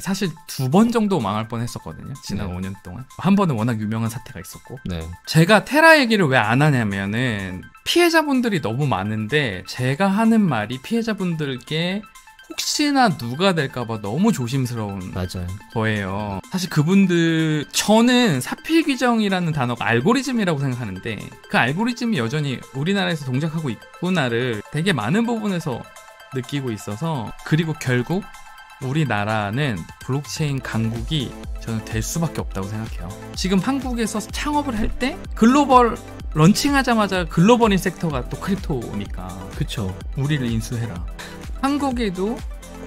사실 두 번 정도 망할 뻔 했었거든요. 지난 네. 5년 동안. 한 번은 워낙 유명한 사태가 있었고. 네. 제가 테라 얘기를 왜 안 하냐면은 피해자분들이 너무 많은데 제가 하는 말이 피해자분들께 혹시나 누가 될까봐 너무 조심스러운 맞아요. 거예요. 사실 그분들 저는 사필 규정이라는 단어가 알고리즘이라고 생각하는데 그 알고리즘이 여전히 우리나라에서 동작하고 있구나를 되게 많은 부분에서 느끼고 있어서 그리고 결국 우리나라는 블록체인 강국이 저는 될 수밖에 없다고 생각해요. 지금 한국에서 창업을 할 때 글로벌 런칭하자마자 글로벌인 섹터가 또 크립토니까. 그쵸. 우리를 인수해라. 한국에도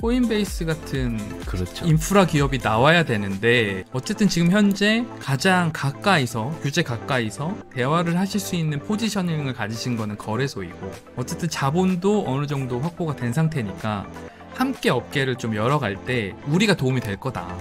코인베이스 같은 그렇죠. 인프라 기업이 나와야 되는데 어쨌든 지금 현재 가장 가까이서 규제 가까이서 대화를 하실 수 있는 포지셔닝을 가지신 거는 거래소이고 어쨌든 자본도 어느 정도 확보가 된 상태니까 함께 업계를 좀 열어갈 때 우리가 도움이 될 거다.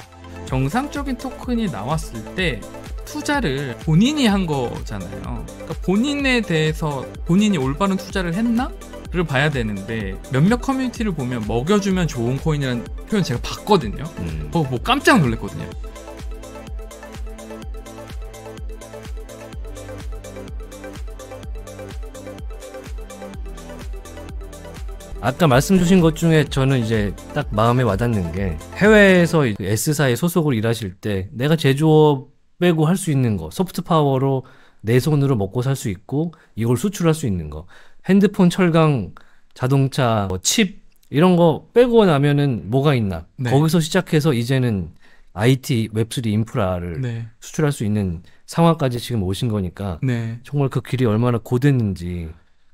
정상적인 토큰이 나왔을 때 투자를 본인이 한 거잖아요. 그러니까 본인에 대해서 본인이 올바른 투자를 했나? 를 봐야 되는데 몇몇 커뮤니티를 보면 먹여주면 좋은 코인이라는 표현 제가 봤거든요. 음. 그거 어, 뭐 깜짝 놀랐거든요. 아까 말씀 주신 것 중에 저는 이제 딱 마음에 와닿는 게 해외에서 S사의 소속을 일하실 때 내가 제조업 빼고 할 수 있는 거 소프트 파워로 내 손으로 먹고 살 수 있고 이걸 수출할 수 있는 거 핸드폰 철강 자동차 뭐칩 이런 거 빼고 나면은 뭐가 있나 네. 거기서 시작해서 이제는 IT 웹3 인프라를 네. 수출할 수 있는 상황까지 지금 오신 거니까 네. 정말 그 길이 얼마나 고됐는지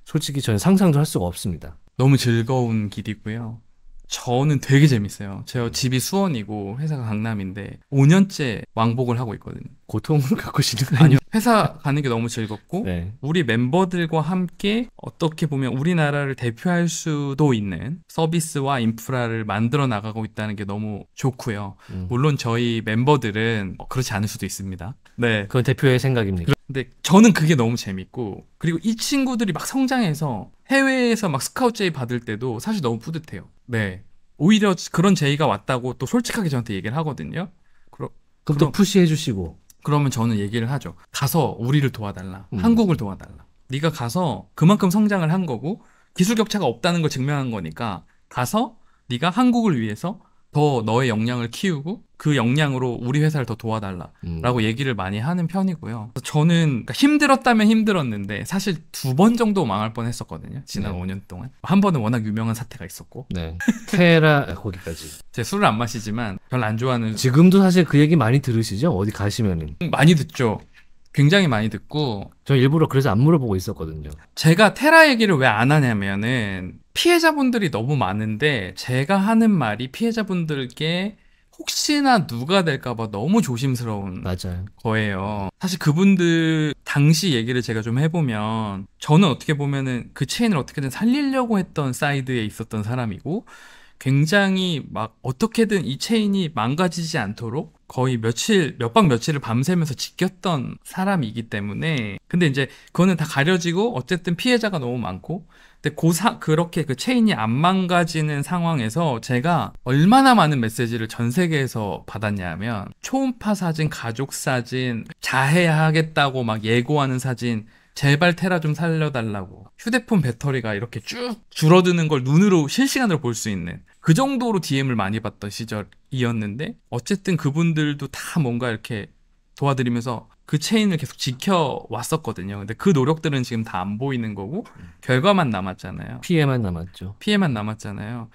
솔직히 저는 상상도 할 수가 없습니다. 너무 즐거운 길이고요. 저는 되게 재밌어요. 제가 음. 집이 수원이고 회사가 강남인데 5년째 왕복을 하고 있거든요. 고통을 갖고 싶은 는 아니요. 회사 가는 게 너무 즐겁고 네. 우리 멤버들과 함께 어떻게 보면 우리나라를 대표할 수도 있는 서비스와 인프라를 만들어 나가고 있다는 게 너무 좋고요. 음. 물론 저희 멤버들은 어, 그렇지 않을 수도 있습니다. 네. 그건 대표의 생각입니다. 근데 저는 그게 너무 재밌고 그리고 이 친구들이 막 성장해서 해외에서 막 스카웃 제의 받을 때도 사실 너무 뿌듯해요. 네. 오히려 그런 제의가 왔다고 또 솔직하게 저한테 얘기를 하거든요. 그러, 그럼 또 푸시해 주시고. 그러면 저는 얘기를 하죠. 가서 우리를 도와달라. 음. 한국을 도와달라. 네가 가서 그만큼 성장을 한 거고 기술 격차가 없다는 걸 증명한 거니까 가서 네가 한국을 위해서 더 너의 역량을 키우고 그 역량으로 우리 회사를 더 도와달라라고 음. 얘기를 많이 하는 편이고요. 저는 그러니까 힘들었다면 힘들었는데 사실 두 번 정도 망할 뻔했었거든요. 지난 네. 5년 동안 한 번은 워낙 유명한 사태가 있었고 네. 테라 아, 거기까지. 제 술을 안 마시지만 별로 안 좋아하는 지금도 사실 그 얘기 많이 들으시죠? 어디 가시면은 많이 듣죠. 굉장히 많이 듣고 저 일부러 그래서 안 물어보고 있었거든요. 제가 테라 얘기를 왜 안 하냐면은 피해자분들이 너무 많은데 제가 하는 말이 피해자분들께 혹시나 누가 될까봐 너무 조심스러운 맞아요. 거예요. 사실 그분들 당시 얘기를 제가 좀 해보면 저는 어떻게 보면은 그 체인을 어떻게든 살리려고 했던 사이드에 있었던 사람이고 굉장히 막 어떻게든 이 체인이 망가지지 않도록 거의 며칠 몇 박 며칠을 밤새면서 지켰던 사람이기 때문에 근데 이제 그거는 다 가려지고 어쨌든 피해자가 너무 많고 근데 고사 그 그렇게 그 체인이 안 망가지는 상황에서 제가 얼마나 많은 메시지를 전 세계에서 받았냐면 초음파 사진, 가족 사진, 자해하겠다고 막 예고하는 사진 제발 테라 좀 살려달라고 휴대폰 배터리가 이렇게 쭉 줄어드는 걸 눈으로 실시간으로 볼 수 있는 그 정도로 DM을 많이 받던 시절이었는데 어쨌든 그분들도 다 뭔가 이렇게 도와드리면서 그 체인을 계속 지켜왔었거든요. 근데 그 노력들은 지금 다 안 보이는 거고 결과만 남았잖아요. 피해만 남았죠. 피해만 남았잖아요.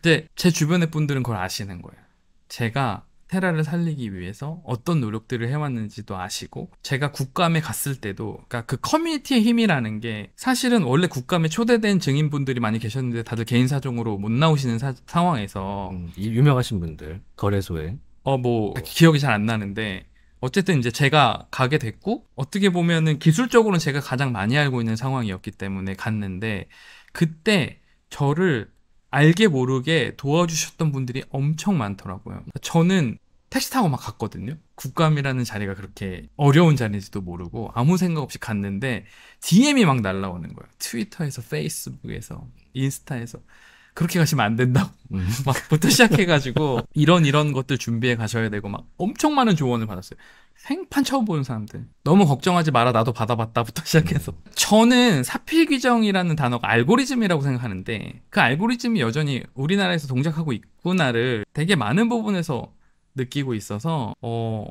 근데 제 주변의 분들은 그걸 아시는 거예요. 제가 테라를 살리기 위해서 어떤 노력들을 해왔는지도 아시고 제가 국감에 갔을 때도 그러니까 그 커뮤니티의 힘이라는 게 사실은 원래 국감에 초대된 증인분들이 많이 계셨는데 다들 개인 사정으로 못 나오시는 사, 상황에서 음, 유명하신 분들 거래소에 어 뭐 기억이 잘 안 나는데 어쨌든 이제 제가 가게 됐고 어떻게 보면은 기술적으로는 제가 가장 많이 알고 있는 상황이었기 때문에 갔는데 그때 저를 알게 모르게 도와주셨던 분들이 엄청 많더라고요. 저는 택시 타고 막 갔거든요. 국감이라는 자리가 그렇게 어려운 자리인지도 모르고 아무 생각 없이 갔는데 DM이 막 날라오는 거예요. 트위터에서 페이스북에서 인스타에서 그렇게 가시면 안 된다고 음. 막부터 시작해가지고 이런 이런 것들 준비해 가셔야 되고 막 엄청 많은 조언을 받았어요. 생판 처음 보는 사람들 너무 걱정하지 마라 나도 받아봤다부터 시작해서 음. 저는 사필귀정이라는 단어가 알고리즘이라고 생각하는데 그 알고리즘이 여전히 우리나라에서 동작하고 있구나를 되게 많은 부분에서 느끼고 있어서 어.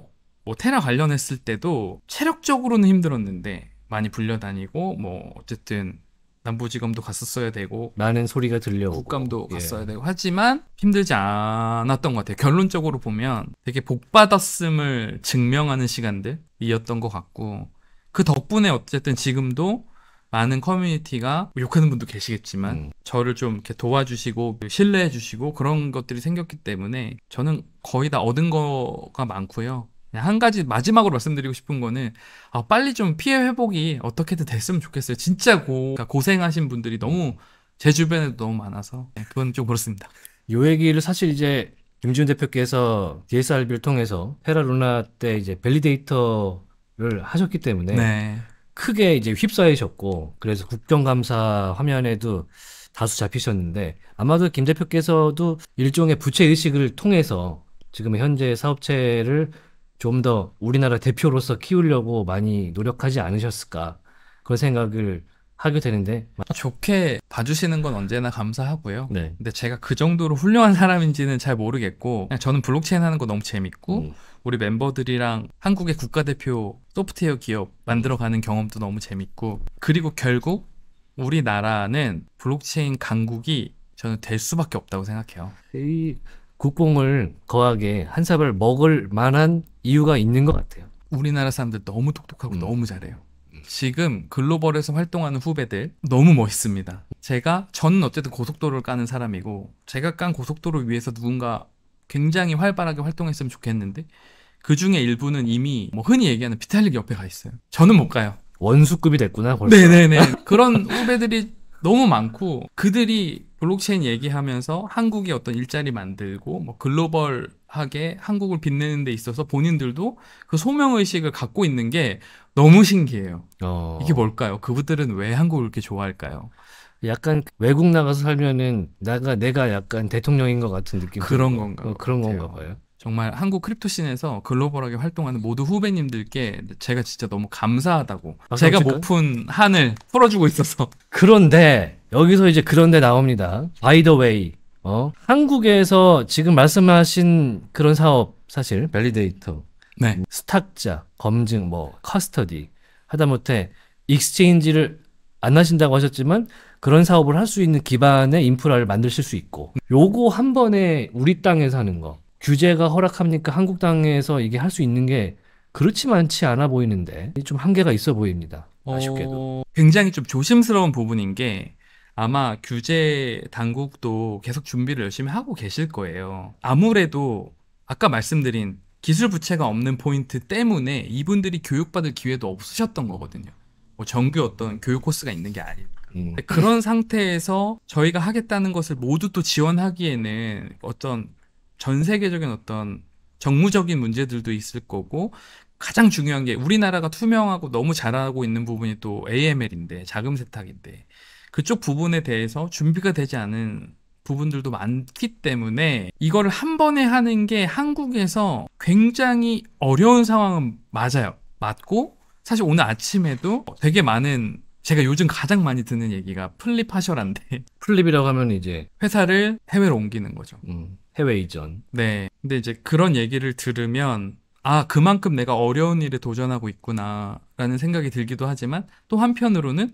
뭐 테라 관련했을 때도 체력적으로는 힘들었는데 많이 불려다니고 뭐 어쨌든 남부지검도 갔었어야 되고 라는 소리가 들려오고 국감도 예. 갔어야 예. 되고 하지만 힘들지 않았던 것 같아요. 결론적으로 보면 되게 복 받았음을 증명하는 시간들이었던 것 같고 그 덕분에 어쨌든 지금도 많은 커뮤니티가 욕하는 분도 계시겠지만 음. 저를 좀 이렇게 도와주시고 신뢰해 주시고 그런 것들이 생겼기 때문에 저는 거의 다 얻은 거가 많고요. 네, 한 가지 마지막으로 말씀드리고 싶은 거는 아, 빨리 좀 피해 회복이 어떻게든 됐으면 좋겠어요. 진짜 고, 그러니까 고생하신 분들이 너무 제 주변에도 너무 많아서 네, 그건 좀 그렇습니다. 요 얘기를 사실 이제 김지훈 대표께서 DSRB를 통해서 페라루나 때 이제 밸리데이터를 하셨기 때문에 네. 크게 이제 휩싸이셨고 그래서 국정감사 화면에도 다수 잡히셨는데 아마도 김 대표께서도 일종의 부채 의식을 통해서 지금 현재 사업체를 좀더 우리나라 대표로서 키우려고 많이 노력하지 않으셨을까 그런 생각을 하게 되는데 좋게 봐주시는 건 언제나 감사하고요. 네. 근데 제가 그 정도로 훌륭한 사람인지는 잘 모르겠고 그냥 저는 블록체인 하는 거 너무 재밌고 음. 우리 멤버들이랑 한국의 국가대표 소프트웨어 기업 만들어가는 경험도 너무 재밌고 그리고 결국 우리나라는 블록체인 강국이 저는 될 수밖에 없다고 생각해요. 에이... 국뽕을 거하게 한 사발 먹을 만한 이유가 있는 것 같아요. 우리나라 사람들 너무 똑똑하고 음. 너무 잘해요. 음. 지금 글로벌에서 활동하는 후배들 너무 멋있습니다. 제가 전 어쨌든 고속도로를 까는 사람이고 제가 깐 고속도로 를위해서 누군가 굉장히 활발하게 활동했으면 좋겠는데 그 중에 일부는 이미 뭐 흔히 얘기하는 비탈릭 옆에 가 있어요. 저는 못 가요. 원수급이 됐구나 벌써. 네네네. 그런 후배들이 너무 많고 그들이 블록체인 얘기하면서 한국이 어떤 일자리 만들고 뭐 글로벌하게 한국을 빛내는 데 있어서 본인들도 그 소명의식을 갖고 있는 게 너무 신기해요. 어. 이게 뭘까요? 그분들은 왜 한국을 이렇게 좋아할까요? 약간 외국 나가서 살면은 내가 내가 약간 대통령인 것 같은 느낌 그런 건가 어, 그런 건가 봐요. 정말 한국 크립토 씬에서 글로벌하게 활동하는 모두 후배님들께 제가 진짜 너무 감사하다고 아, 제가 못 푼 한을 풀어주고 있어서 그런데 여기서 이제 그런데 나옵니다. 바이더웨이. 어? 한국에서 지금 말씀하신 그런 사업 사실 밸리데이터, 네. 스탁자, 검증, 뭐 커스터디 하다못해 익스체인지를 안 하신다고 하셨지만 그런 사업을 할 수 있는 기반의 인프라를 만드실 수 있고 요거 한 번에 우리 땅에서 하는 거 규제가 허락합니까? 한국 땅에서 이게 할 수 있는 게 그렇지 많지 않아 보이는데 좀 한계가 있어 보입니다. 아쉽게도 어... 굉장히 좀 조심스러운 부분인 게 아마 규제 당국도 계속 준비를 열심히 하고 계실 거예요. 아무래도 아까 말씀드린 기술 부채가 없는 포인트 때문에 이분들이 교육받을 기회도 없으셨던 거거든요. 뭐 정규 어떤 교육 코스가 있는 게 아니니까. 음. 그런 상태에서 저희가 하겠다는 것을 모두 또 지원하기에는 어떤 전 세계적인 어떤 정무적인 문제들도 있을 거고 가장 중요한 게 우리나라가 투명하고 너무 잘하고 있는 부분이 또 AML인데 자금 세탁인데 그쪽 부분에 대해서 준비가 되지 않은 부분들도 많기 때문에 이거를 한 번에 하는 게 한국에서 굉장히 어려운 상황은 맞아요. 맞고 사실 오늘 아침에도 되게 많은 제가 요즘 가장 많이 듣는 얘기가 플립하셔란데 플립이라고 하면 이제 회사를 해외로 옮기는 거죠. 음, 해외 이전. 네. 근데 이제 그런 얘기를 들으면 아 그만큼 내가 어려운 일에 도전하고 있구나라는 생각이 들기도 하지만 또 한편으로는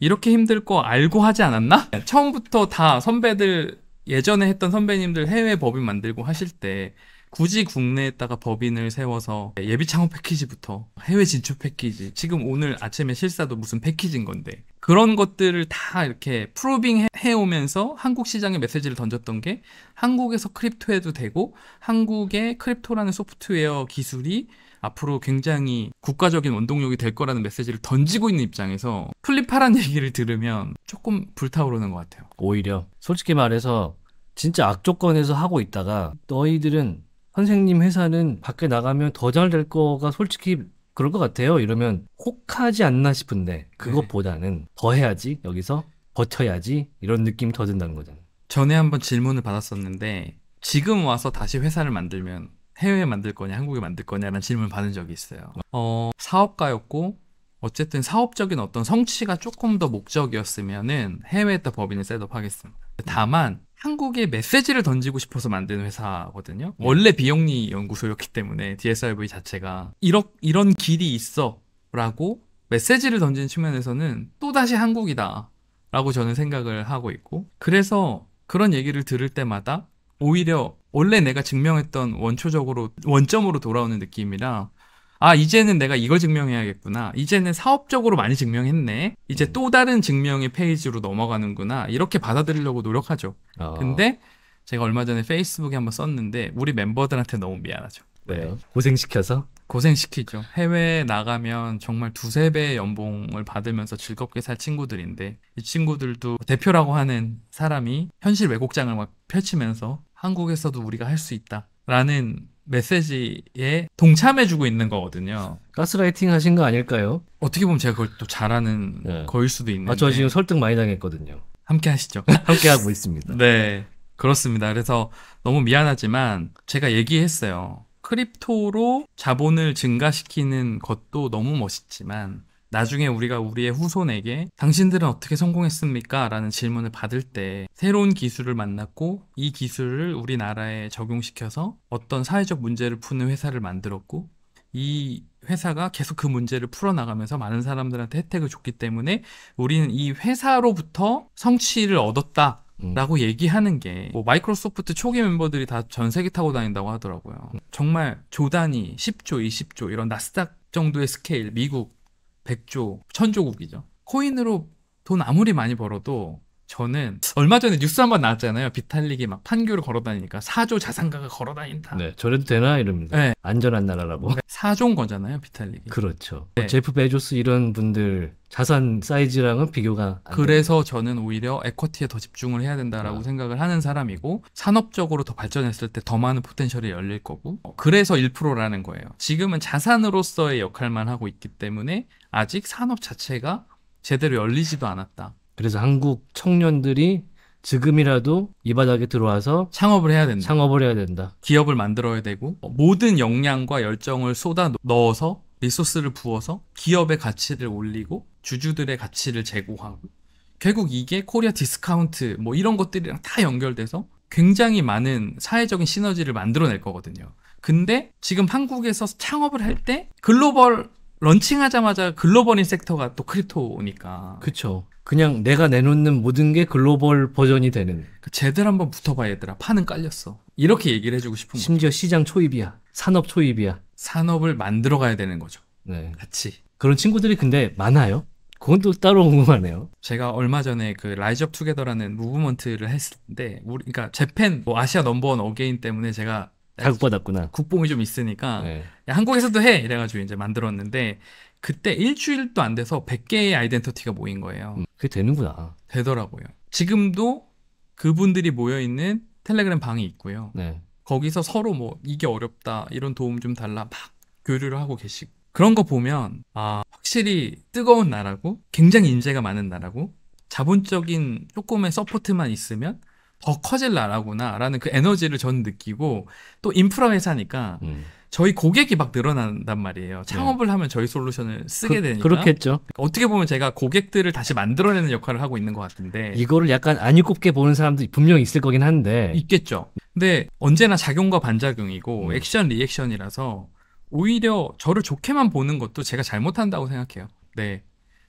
이렇게 힘들 거 알고 하지 않았나? 처음부터 다 선배들 예전에 했던 선배님들 해외 법인 만들고 하실 때 굳이 국내에다가 법인을 세워서 예비 창업 패키지부터 해외 진출 패키지 지금 오늘 아침에 실사도 무슨 패키지인 건데 그런 것들을 다 이렇게 프로빙 해오면서 한국 시장에 메시지를 던졌던 게 한국에서 크립토 해도 되고 한국의 크립토라는 소프트웨어 기술이 앞으로 굉장히 국가적인 원동력이 될 거라는 메시지를 던지고 있는 입장에서 플립하라는 얘기를 들으면 조금 불타오르는 것 같아요. 오히려 솔직히 말해서 진짜 악조건에서 하고 있다가 너희들은 선생님 회사는 밖에 나가면 더 잘 될 거가 솔직히 그럴 것 같아요. 이러면 혹하지 않나 싶은데 그것보다는 네. 더 해야지 여기서 버텨야지 이런 느낌이 더 든다는 거잖아요. 전에 한번 질문을 받았었는데 지금 와서 다시 회사를 만들면 해외에 만들 거냐 한국에 만들 거냐라는 질문 을 받은 적이 있어요. 어, 사업가였고 어쨌든 사업적인 어떤 성취가 조금 더 목적이었으면은 해외에다 법인을 셋업하겠습니다. 다만 한국에 메시지를 던지고 싶어서 만든 회사거든요. 예. 원래 비영리 연구소였기 때문에 DSRV 자체가 이런 이런 길이 있어라고 메시지를 던지는 측면에서는 또 다시 한국이다라고 저는 생각을 하고 있고 그래서 그런 얘기를 들을 때마다 오히려 원래 내가 증명했던 원초적으로 원점으로 돌아오는 느낌이라 아 이제는 내가 이걸 증명해야겠구나 이제는 사업적으로 많이 증명했네 이제 음. 또 다른 증명의 페이지로 넘어가는구나 이렇게 받아들이려고 노력하죠 아. 근데 제가 얼마 전에 페이스북에 한번 썼는데 우리 멤버들한테 너무 미안하죠 왜요? 네. 고생시켜서? 고생시키죠 해외에 나가면 정말 두세 배의 연봉을 받으면서 즐겁게 살 친구들인데 이 친구들도 대표라고 하는 사람이 현실 왜곡장을 막 펼치면서 한국에서도 우리가 할 수 있다. 라는 메시지에 동참해주고 있는 거거든요. 가스라이팅 하신 거 아닐까요? 어떻게 보면 제가 그걸 또 잘하는 네. 거일 수도 있는데. 아, 저 지금 설득 많이 당했거든요. 함께 하시죠. 함께 하고 있습니다. 네. 그렇습니다. 그래서 너무 미안하지만 제가 얘기했어요. 크립토로 자본을 증가시키는 것도 너무 멋있지만 나중에 우리가 우리의 후손에게 당신들은 어떻게 성공했습니까? 라는 질문을 받을 때 새로운 기술을 만났고 이 기술을 우리나라에 적용시켜서 어떤 사회적 문제를 푸는 회사를 만들었고 이 회사가 계속 그 문제를 풀어나가면서 많은 사람들한테 혜택을 줬기 때문에 우리는 이 회사로부터 성취를 얻었다. 라고 음. 얘기하는 게 뭐 마이크로소프트 초기 멤버들이 다 전세계 타고 다닌다고 하더라고요. 음. 정말 조단이 10조, 20조 이런 나스닥 정도의 스케일 미국 백조, 천조국이죠. 코인으로 돈 아무리 많이 벌어도 저는 얼마 전에 뉴스 한 번 나왔잖아요. 비탈릭이 막 판교를 걸어다니니까 사조 자산가가 걸어다닌다. 네, 저래도 되나 이럽니다. 네. 안전한 나라라고. 네, 사조인 거잖아요, 비탈릭이. 그렇죠. 뭐 네. 제프 베조스 이런 분들 자산 사이즈랑은 비교가 그래서 됩니다. 저는 오히려 에쿼티에 더 집중을 해야 된다라고 아. 생각을 하는 사람이고 산업적으로 더 발전했을 때 더 많은 포텐셜이 열릴 거고 그래서 1%라는 거예요. 지금은 자산으로서의 역할만 하고 있기 때문에 아직 산업 자체가 제대로 열리지도 않았다. 그래서 한국 청년들이 지금이라도 이 바닥에 들어와서 창업을 해야 된다. 창업을 해야 된다. 기업을 만들어야 되고 모든 역량과 열정을 쏟아 넣어서 리소스를 부어서 기업의 가치를 올리고 주주들의 가치를 제고하고 결국 이게 코리아 디스카운트 뭐 이런 것들이랑 다 연결돼서 굉장히 많은 사회적인 시너지를 만들어낼 거거든요. 근데 지금 한국에서 창업을 할 때 글로벌 런칭하자마자 글로벌인 섹터가 또 크립토니까. 그쵸. 그냥 내가 내놓는 모든 게 글로벌 버전이 되는. 제대로 그 한번 붙어봐 얘들아. 파는 깔렸어. 이렇게 얘기를 해주고 싶은 거 심지어 시장 초입이야. 산업 초입이야. 산업을 만들어 가야 되는 거죠. 네. 같이. 그런 친구들이 근데 많아요. 그건 또 따로 궁금하네요. 제가 얼마 전에 그 라이즈 업 투게더라는 무브먼트를 했을 때 우리 그러니까 재팬 뭐 아시아 넘버원 어게인 때문에 제가 네, 자극받았구나. 국뽕이 좀 있으니까 네. 야, 한국에서도 해 이래가지고 이제 만들었는데 그때 일주일도 안 돼서 100개의 아이덴티티가 모인 거예요. 음, 그게 되는구나. 되더라고요. 지금도 그분들이 모여 있는 텔레그램 방이 있고요. 네. 거기서 서로 뭐 이게 어렵다 이런 도움 좀 달라 막 교류를 하고 계시고 그런 거 보면 아 확실히 뜨거운 나라고 굉장히 인재가 많은 나라고 자본적인 조금의 서포트만 있으면 더 커질 나라구나라는 그 에너지를 전 느끼고 또 인프라 회사니까 음. 저희 고객이 막 늘어난단 말이에요. 네. 창업을 네. 하면 저희 솔루션을 쓰게 그, 되니까. 그렇겠죠. 어떻게 보면 제가 고객들을 다시 만들어내는 역할을 하고 있는 것 같은데. 이거를 약간 안이꼽게 보는 사람도 분명히 있을 거긴 한데. 있겠죠. 근데 언제나 작용과 반작용이고 음. 액션 리액션이라서 오히려 저를 좋게만 보는 것도 제가 잘못한다고 생각해요. 네.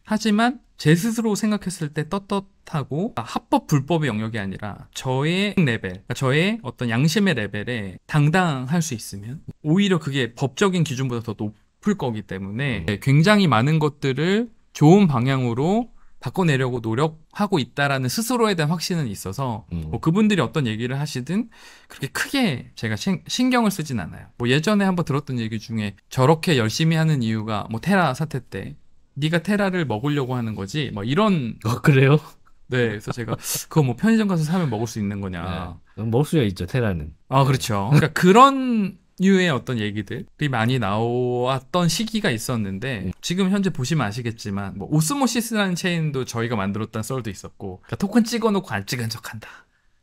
하지만 제 스스로 생각했을 때 떳떳하고 아, 합법 불법의 영역이 아니라 저의 레벨, 그러니까 저의 어떤 양심의 레벨에 당당할 수 있으면 오히려 그게 법적인 기준보다 더 높을 거기 때문에 음. 네, 굉장히 많은 것들을 좋은 방향으로 바꿔내려고 노력하고 있다라는 스스로에 대한 확신은 있어서 음. 뭐 그분들이 어떤 얘기를 하시든 그렇게 크게 제가 신, 경을 쓰진 않아요. 뭐 예전에 한번 들었던 얘기 중에 저렇게 열심히 하는 이유가 뭐 테라 사태 때 네가 테라를 먹으려고 하는 거지 뭐 이런 어, 그래요? 네, 그래서 제가 그거 뭐 편의점 가서 사면 먹을 수 있는 거냐? 네, 먹을 수가 있죠 테라는. 아 그렇죠. 그러니까 그런 류의 어떤 얘기들이 많이 나왔던 시기가 있었는데 음. 지금 현재 보시면 아시겠지만 뭐 오스모시스라는 체인도 저희가 만들었다는 썰도 있었고 그러니까 토큰 찍어놓고 안 찍은 척한다.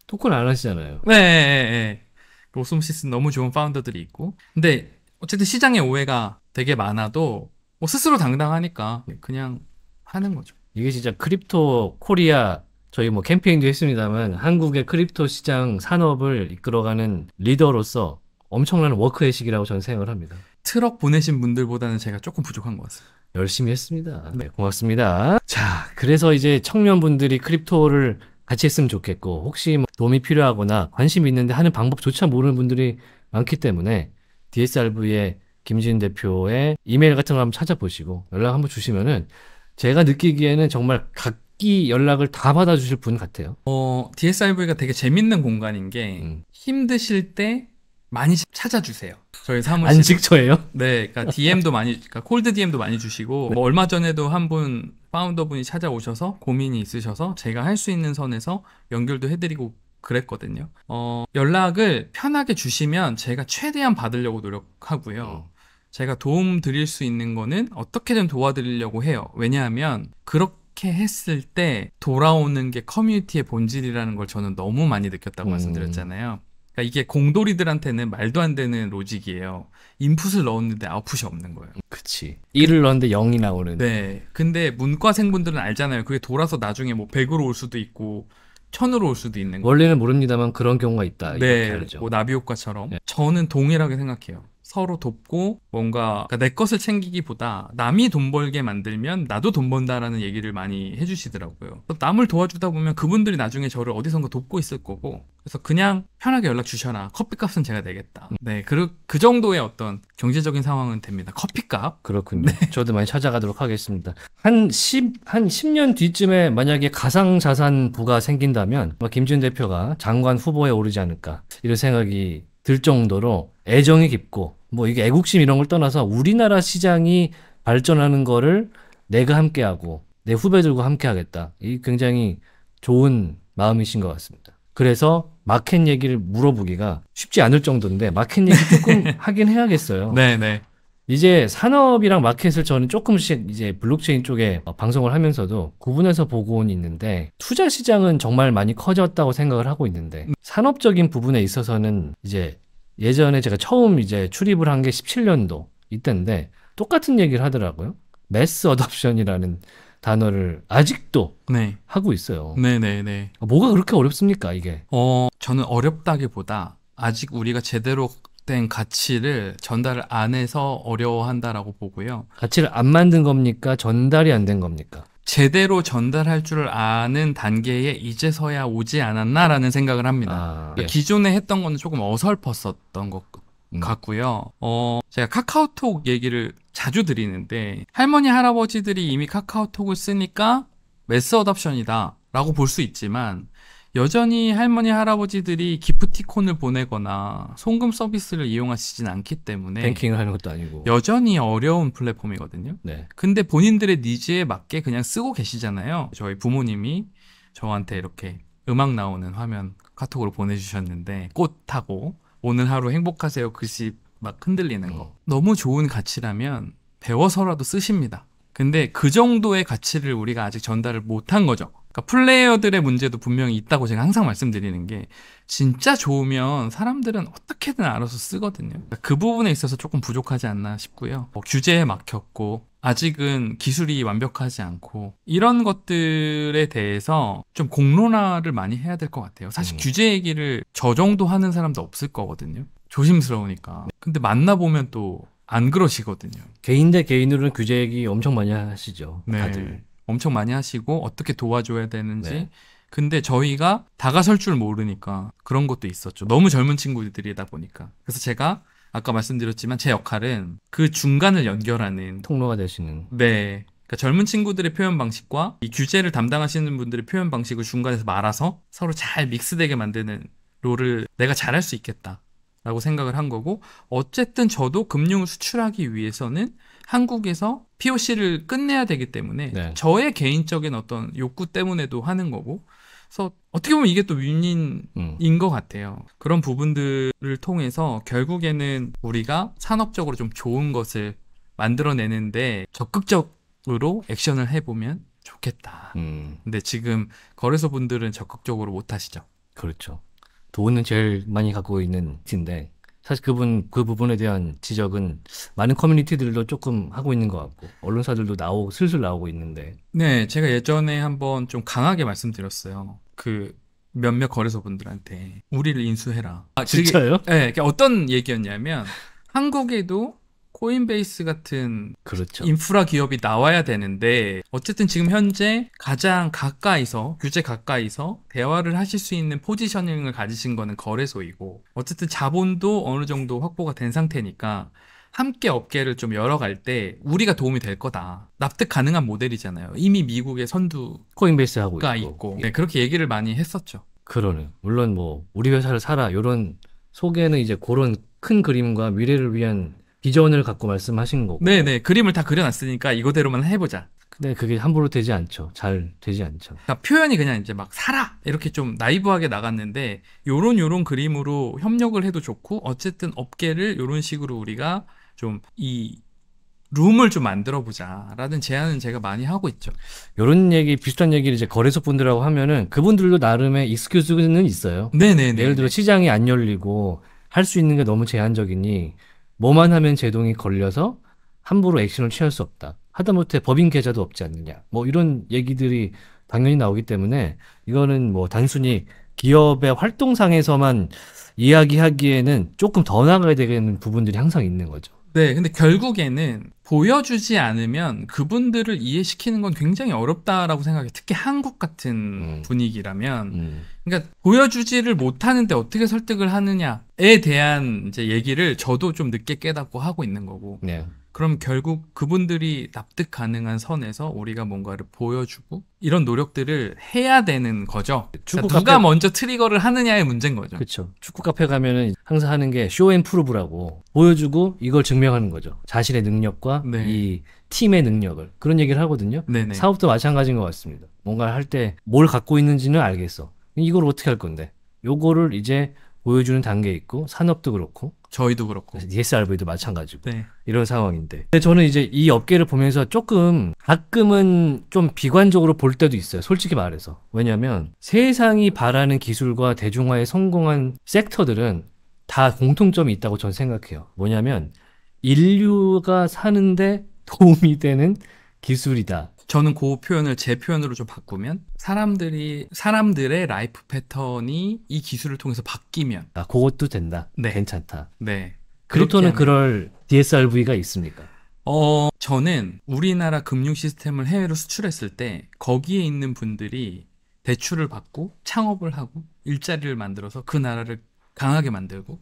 토큰 안 하시잖아요. 네, 네, 예, 네. 예, 예. 그 오스모시스 너무 좋은 파운더들이 있고 근데 어쨌든 시장의 오해가 되게 많아도 뭐 스스로 당당하니까 네. 그냥 하는 거죠. 이게 진짜 크립토 코리아 저희 뭐 캠페인도 했습니다만 한국의 크립토 시장 산업을 이끌어가는 리더로서 엄청난 워크의식이라고 저는 생각을 합니다. 트럭 보내신 분들보다는 제가 조금 부족한 것 같습니다. 열심히 했습니다. 네, 네. 고맙습니다. 자, 그래서 이제 청년분들이 크립토를 같이 했으면 좋겠고 혹시 뭐 도움이 필요하거나 관심 있는데 하는 방법조차 모르는 분들이 많기 때문에 DSRV의 김진 대표의 이메일 같은 거 한번 찾아보시고 연락 한번 주시면은 제가 느끼기에는 정말 각기 연락을 다 받아주실 분 같아요. 어, DSIV가 되게 재밌는 공간인 게 음. 힘드실 때 많이 찾아주세요. 저희 사무실 안직처예요? 네, 그러니까 DM도 많이, 그러니까 콜드 DM도 많이 주시고 네. 뭐 얼마 전에도 한 분 파운더 분이 찾아오셔서 고민이 있으셔서 제가 할 수 있는 선에서 연결도 해드리고 그랬거든요. 어, 연락을 편하게 주시면 제가 최대한 받으려고 노력하고요. 어. 제가 도움 드릴 수 있는 거는 어떻게든 도와드리려고 해요. 왜냐하면 그렇게 했을 때 돌아오는 게 커뮤니티의 본질이라는 걸 저는 너무 많이 느꼈다고 음. 말씀드렸잖아요. 그러니까 이게 공돌이들한테는 말도 안 되는 로직이에요. 인풋을 넣었는데 아웃풋이 없는 거예요. 그치. 1을 넣었는데 0이 나오는. 네. 근데 문과생분들은 알잖아요. 그게 돌아서 나중에 뭐 100으로 올 수도 있고 천으로 올 수도 있는 거원리는 모릅니다만 그런 경우가 있다. 네, 뭐 나비 효과처럼. 네. 저는 동일하게 생각해요. 서로 돕고 뭔가 그러니까 내 것을 챙기기보다 남이 돈 벌게 만들면 나도 돈 번다라는 얘기를 많이 해주시더라고요. 남을 도와주다 보면 그분들이 나중에 저를 어디선가 돕고 있을 거고 그래서 그냥 편하게 연락 주셔라. 커피값은 제가 내겠다. 음. 네, 그, 그 정도의 어떤 경제적인 상황은 됩니다. 커피값. 그렇군요. 네. 저도 많이 찾아가도록 하겠습니다. 한 10, 한 10년 뒤쯤에 만약에 가상자산 부가 생긴다면 김준 대표가 장관 후보에 오르지 않을까 이런 생각이 들 정도로 애정이 깊고 뭐 이게 애국심 이런 걸 떠나서 우리나라 시장이 발전하는 거를 내가 함께하고 내 후배들과 함께하겠다. 이 굉장히 좋은 마음이신 것 같습니다. 그래서 마켓 얘기를 물어보기가 쉽지 않을 정도인데 마켓 얘기 조금 네. 하긴 해야겠어요. 네네. 네. 이제 산업이랑 마켓을 저는 조금씩 이제 블록체인 쪽에 방송을 하면서도 구분해서 보고는 있는데 투자 시장은 정말 많이 커졌다고 생각을 하고 있는데 음. 산업적인 부분에 있어서는 이제 예전에 제가 처음 이제 출입을 한 게 17년도 이때인데 똑같은 얘기를 하더라고요. 매스 어답션이라는 단어를 아직도 네. 하고 있어요. 네네네. 네, 네. 뭐가 그렇게 어렵습니까 이게? 어 저는 어렵다기보다 아직 우리가 제대로 된 가치를 전달을 안 해서 어려워한다라고 보고요. 가치를 안 만든 겁니까? 전달이 안 된 겁니까? 제대로 전달할 줄 아는 단계에 이제서야 오지 않았나라는 생각을 합니다. 아, 그러니까 예. 기존에 했던 거는 조금 어설펐었던 것 음. 같고요. 어, 제가 카카오톡 얘기를 자주 드리는데 할머니 할아버지들이 이미 카카오톡을 쓰니까 메스 어답션이다. 라고 볼 수 있지만 여전히 할머니 할아버지들이 기프티콘을 보내거나 송금 서비스를 이용하시진 않기 때문에 뱅킹을 하는 것도 아니고 여전히 어려운 플랫폼이거든요. 네. 근데 본인들의 니즈에 맞게 그냥 쓰고 계시잖아요. 저희 부모님이 저한테 이렇게 음악 나오는 화면 카톡으로 보내주셨는데 꽃하고 오늘 하루 행복하세요 글씨 그 막 흔들리는 거 음. 너무 좋은 가치라면 배워서라도 쓰십니다. 근데 그 정도의 가치를 우리가 아직 전달을 못한 거죠. 그러니까 플레이어들의 문제도 분명히 있다고 제가 항상 말씀드리는 게 진짜 좋으면 사람들은 어떻게든 알아서 쓰거든요. 그러니까 그 부분에 있어서 조금 부족하지 않나 싶고요. 뭐 규제에 막혔고 아직은 기술이 완벽하지 않고 이런 것들에 대해서 좀 공론화를 많이 해야 될 것 같아요. 사실 음. 규제 얘기를 저 정도 하는 사람도 없을 거거든요. 조심스러우니까. 근데 만나보면 또안 그러시거든요. 개인 대 개인으로는 규제 얘기 엄청 많이 하시죠. 네. 다들. 엄청 많이 하시고 어떻게 도와줘야 되는지. 네. 근데 저희가 다가설 줄 모르니까 그런 것도 있었죠. 너무 젊은 친구들이다 보니까. 그래서 제가 아까 말씀드렸지만 제 역할은 그 중간을 연결하는 통로가 되시는. 네. 그러니까 젊은 친구들의 표현 방식과 이 규제를 담당하시는 분들의 표현 방식을 중간에서 말아서 서로 잘 믹스되게 만드는 롤을 내가 잘할 수 있겠다. 라고 생각을 한 거고 어쨌든 저도 금융을 수출하기 위해서는 한국에서 POC를 끝내야 되기 때문에 네. 저의 개인적인 어떤 욕구 때문에도 하는 거고 그래서 어떻게 보면 이게 또 윈윈인 음. 것 같아요. 그런 부분들을 통해서 결국에는 우리가 산업적으로 좀 좋은 것을 만들어내는데 적극적으로 액션을 해보면 좋겠다. 음. 근데 지금 거래소 분들은 적극적으로 못 하시죠. 그렇죠. 돈은 제일 많이 갖고 있는 팀인데 사실 그분 그 부분에 대한 지적은 많은 커뮤니티들도 조금 하고 있는 것 같고 언론사들도 나오 슬슬 나오고 있는데 네 제가 예전에 한번 좀 강하게 말씀드렸어요 그 몇몇 거래소 분들한테 우리를 인수해라 아, 진짜요? 네 어떤 얘기였냐면 한국에도 코인베이스 같은 그렇죠. 인프라 기업이 나와야 되는데 어쨌든 지금 현재 가장 가까이서 규제 가까이서 대화를 하실 수 있는 포지셔닝을 가지신 거는 거래소이고 어쨌든 자본도 어느 정도 확보가 된 상태니까 함께 업계를 좀 열어갈 때 우리가 도움이 될 거다. 납득 가능한 모델이잖아요. 이미 미국의 선두 코인베이스 하고 있고, 있고. 예. 네, 그렇게 얘기를 많이 했었죠. 그러네. 물론 뭐 우리 회사를 사라 이런 속에는 이제 그런 큰 그림과 미래를 위한 비전을 갖고 말씀하신 거고. 네네. 네. 그림을 다 그려놨으니까 이거대로만 해보자. 근데 네, 그게 함부로 되지 않죠. 잘 되지 않죠. 그러니까 표현이 그냥 이제 막 살아! 이렇게 좀 나이브하게 나갔는데, 요런 요런 그림으로 협력을 해도 좋고, 어쨌든 업계를 요런 식으로 우리가 좀 이 룸을 좀 만들어 보자라는 제안은 제가 많이 하고 있죠. 요런 얘기, 비슷한 얘기를 이제 거래소 분들하고 하면은 그분들도 나름의 익스큐즈는 있어요. 네네네. 네, 예를 들어 시장이 안 열리고 할 수 있는 게 너무 제한적이니 뭐만 하면 제동이 걸려서 함부로 액션을 취할 수 없다. 하다못해 법인 계좌도 없지 않느냐. 뭐 이런 얘기들이 당연히 나오기 때문에 이거는 뭐 단순히 기업의 활동상에서만 이야기하기에는 조금 더 나가야 되는 부분들이 항상 있는 거죠. 네, 근데 결국에는 보여주지 않으면 그분들을 이해시키는 건 굉장히 어렵다라고 생각해. 특히 한국 같은 음. 분위기라면. 음. 그러니까 보여주지를 못하는데 어떻게 설득을 하느냐에 대한 이제 얘기를 저도 좀 늦게 깨닫고 하고 있는 거고. 네. 그럼 결국 그분들이 납득 가능한 선에서 우리가 뭔가를 보여주고 이런 노력들을 해야 되는 거죠. 그러니까 축구 그러 누가 먼저 트리거를 하느냐의 문제인 거죠. 그렇죠. 축구 카페 가면은 항상 하는 게 쇼 앤프루브라고 보여주고 이걸 증명하는 거죠. 자신의 능력과 네. 이 팀의 능력을 그런 얘기를 하거든요. 네네. 사업도 마찬가지인 것 같습니다. 뭔가 를할 때 뭘 갖고 있는지는 알겠어. 이걸 어떻게 할 건데? 요거를 이제 보여주는 단계 있고 산업도 그렇고 저희도 그렇고 DSRV도 마찬가지고 네. 이런 상황인데 근데 저는 이제 이 업계를 보면서 조금 가끔은 좀 비관적으로 볼 때도 있어요 솔직히 말해서 왜냐하면 세상이 바라는 기술과 대중화에 성공한 섹터들은 다 공통점이 있다고 전 생각해요 뭐냐면 인류가 사는데 도움이 되는 기술이다 저는 그 표현을 제 표현으로 좀 바꾸면 사람들이 사람들의 라이프 패턴이 이 기술을 통해서 바뀌면 아 그것도 된다. 네. 괜찮다. 네. 그렇토는 그럴 DSRV가 있습니까? 어 저는 우리나라 금융 시스템을 해외로 수출했을 때 거기에 있는 분들이 대출을 받고 창업을 하고 일자리를 만들어서 그 나라를 강하게 만들고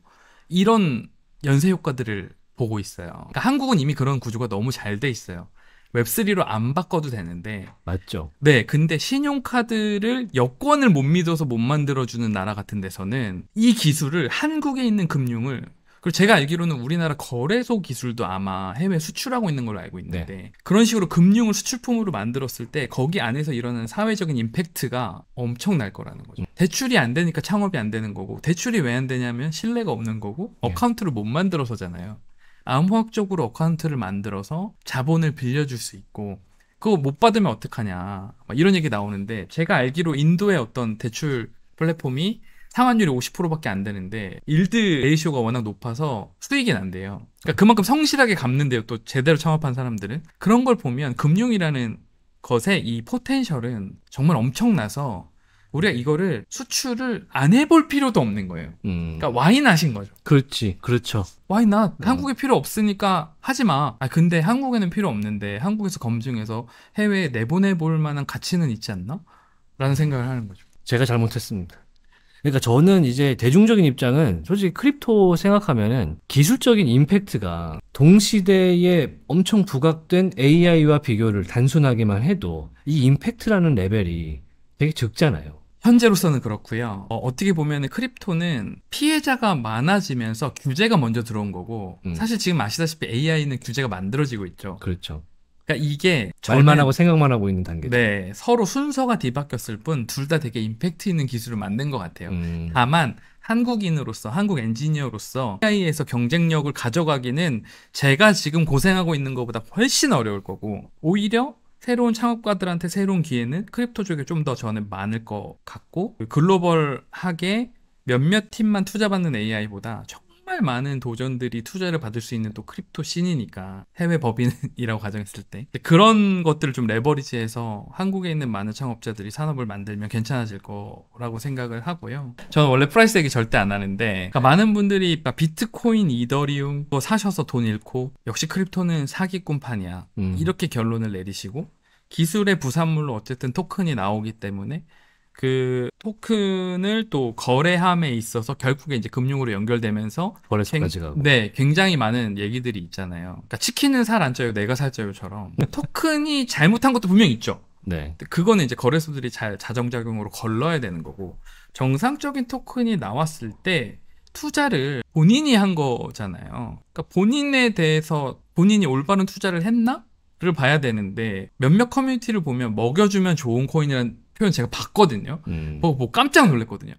이런 연쇄 효과들을 보고 있어요. 그러니까 한국은 이미 그런 구조가 너무 잘 돼 있어요. 웹3로 안 바꿔도 되는데 맞죠. 네, 근데 신용카드를 여권을 못 믿어서 못 만들어주는 나라 같은 데서는 이 기술을 한국에 있는 금융을 그리고 제가 알기로는 우리나라 거래소 기술도 아마 해외 수출하고 있는 걸로 알고 있는데 네. 그런 식으로 금융을 수출품으로 만들었을 때 거기 안에서 일어나는 사회적인 임팩트가 엄청날 거라는 거죠. 음. 대출이 안 되니까 창업이 안 되는 거고 대출이 왜 안 되냐면 신뢰가 없는 거고 예. 어카운트를 못 만들어서잖아요. 암호학적으로 어카운트를 만들어서 자본을 빌려줄 수 있고 그거 못 받으면 어떡하냐 이런 얘기 나오는데 제가 알기로 인도의 어떤 대출 플랫폼이 상환율이 50%밖에 안 되는데 일드 레이시가 워낙 높아서 수익이 난대요. 그러니까 그만큼 성실하게 갚는데요. 또 제대로 창업한 사람들은 그런 걸 보면 금융이라는 것의 이 포텐셜은 정말 엄청나서 우리가 이거를 수출을 안 해볼 필요도 없는 거예요. 음. 그러니까 와인 하신 거죠. 그렇지, 그렇죠. 와인 나 음. 한국에 필요 없으니까 하지 마. 아 근데 한국에는 필요 없는데 한국에서 검증해서 해외에 내보내볼 만한 가치는 있지 않나? 라는 생각을 하는 거죠. 제가 잘못했습니다. 그러니까 저는 이제 대중적인 입장은 솔직히 크립토 생각하면은 기술적인 임팩트가 동시대에 엄청 부각된 AI와 비교를 단순하게만 해도 이 임팩트라는 레벨이 되게 적잖아요. 현재로서는 그렇고요. 어, 떻게 보면 크립토는 피해자가 많아지면서 규제가 먼저 들어온 거고 음. 사실 지금 아시다시피 AI는 규제가 만들어지고 있죠. 그렇죠. 그러니까 이게 말만 하고 생각만 하고 있는 단계. 네, 서로 순서가 뒤바뀌었을 뿐 둘 다 되게 임팩트 있는 기술을 만든 것 같아요. 음. 다만 한국인으로서 한국 엔지니어로서 AI에서 경쟁력을 가져가기는 제가 지금 고생하고 있는 것보다 훨씬 어려울 거고 오히려 새로운 창업가들한테 새로운 기회는 크립토 쪽에 좀 더 저는 많을 것 같고 글로벌하게 몇몇 팀만 투자받는 AI보다 적 정말 많은 도전들이 투자를 받을 수 있는 또 크립토 신이니까 해외 법인이라고 가정했을 때 그런 것들을 좀 레버리지해서 한국에 있는 많은 창업자들이 산업을 만들면 괜찮아질 거라고 생각을 하고요. 저는 원래 프라이스 얘기 절대 안 하는데 그러니까 많은 분들이 비트코인, 이더리움 또 뭐 사셔서 돈 잃고 역시 크립토는 사기꾼판이야 음. 이렇게 결론을 내리시고 기술의 부산물로 어쨌든 토큰이 나오기 때문에 그 토큰을 또 거래함에 있어서 결국에 이제 금융으로 연결되면서 거래소까지 가고 네 굉장히 많은 얘기들이 있잖아요. 그러니까 치킨은 살 안 쪄요, 내가 살 쪄요처럼 토큰이 잘못한 것도 분명 있죠. 네. 그거는 이제 거래소들이 잘 자정작용으로 걸러야 되는 거고 정상적인 토큰이 나왔을 때 투자를 본인이 한 거잖아요. 그러니까 본인에 대해서 본인이 올바른 투자를 했나? 를 봐야 되는데 몇몇 커뮤니티를 보면 먹여주면 좋은 코인이라는 표현 제가 봤거든요. 음. 보고 뭐 깜짝 놀랐거든요.